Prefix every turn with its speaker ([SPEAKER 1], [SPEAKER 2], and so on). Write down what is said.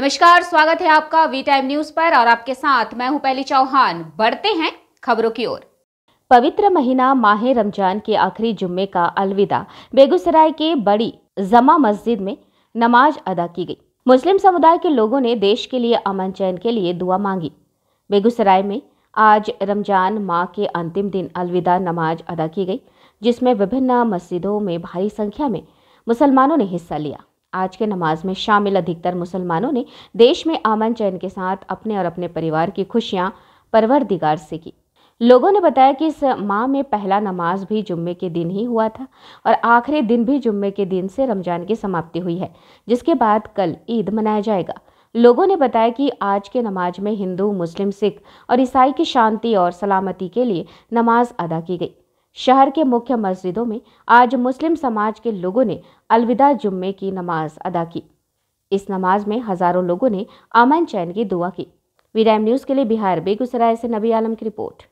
[SPEAKER 1] नमस्कार स्वागत है आपका वी टाइम न्यूज पर और आपके साथ मैं हूं पहली चौहान बढ़ते हैं खबरों की ओर पवित्र महीना माहे रमजान के आखिरी जुम्मे का अलविदा बेगूसराय के बड़ी जमा मस्जिद में नमाज अदा की गई मुस्लिम समुदाय के लोगों ने देश के लिए अमन चैन के लिए दुआ मांगी बेगूसराय में आज रमजान माह के अंतिम दिन अलविदा नमाज अदा की गई जिसमें विभिन्न मस्जिदों में भारी संख्या में मुसलमानों ने हिस्सा लिया आज के नमाज में शामिल अधिकतर मुसलमानों ने देश में अमन चैन के साथ अपने और अपने परिवार की खुशियाँ दिगार से की लोगों ने बताया कि इस माह में पहला नमाज भी जुम्मे के दिन ही हुआ था और आखिरी दिन भी जुम्मे के दिन से रमज़ान की समाप्ति हुई है जिसके बाद कल ईद मनाया जाएगा लोगों ने बताया कि आज के नमाज में हिंदू मुस्लिम सिख और ईसाई की शांति और सलामती के लिए नमाज अदा की गई शहर के मुख्य मस्जिदों में आज मुस्लिम समाज के लोगों ने अलविदा जुम्मे की नमाज अदा की इस नमाज में हजारों लोगों ने अमन चैन की दुआ की वीडाइम न्यूज़ के लिए बिहार बेगूसराय से नबी आलम की रिपोर्ट